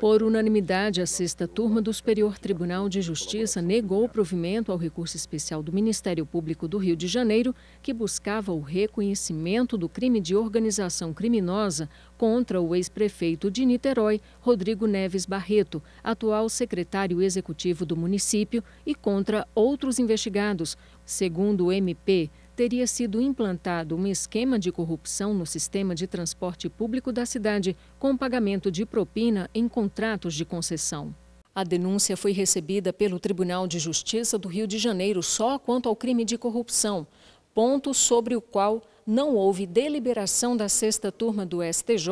Por unanimidade, a sexta turma do Superior Tribunal de Justiça negou o provimento ao recurso especial do Ministério Público do Rio de Janeiro, que buscava o reconhecimento do crime de organização criminosa contra o ex-prefeito de Niterói, Rodrigo Neves Barreto, atual secretário executivo do município, e contra outros investigados. Segundo o MP, teria sido implantado um esquema de corrupção no sistema de transporte público da cidade, com pagamento de propina em contratos de concessão. A denúncia foi recebida pelo Tribunal de Justiça do Rio de Janeiro só quanto ao crime de corrupção ponto sobre o qual não houve deliberação da sexta turma do STJ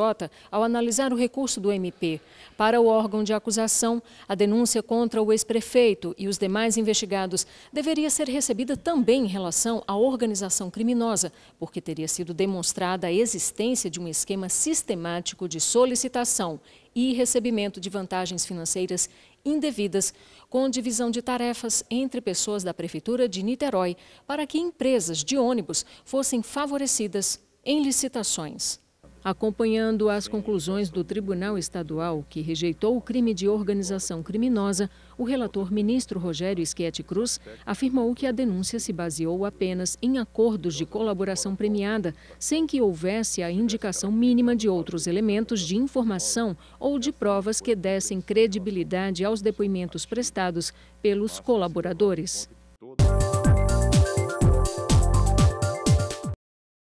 ao analisar o recurso do MP. Para o órgão de acusação, a denúncia contra o ex-prefeito e os demais investigados deveria ser recebida também em relação à organização criminosa, porque teria sido demonstrada a existência de um esquema sistemático de solicitação e recebimento de vantagens financeiras indevidas, com divisão de tarefas entre pessoas da Prefeitura de Niterói, para que empresas de ônibus fossem favorecidas em licitações. Acompanhando as conclusões do Tribunal Estadual, que rejeitou o crime de organização criminosa, o relator ministro Rogério Schietti Cruz afirmou que a denúncia se baseou apenas em acordos de colaboração premiada, sem que houvesse a indicação mínima de outros elementos de informação ou de provas que dessem credibilidade aos depoimentos prestados pelos colaboradores.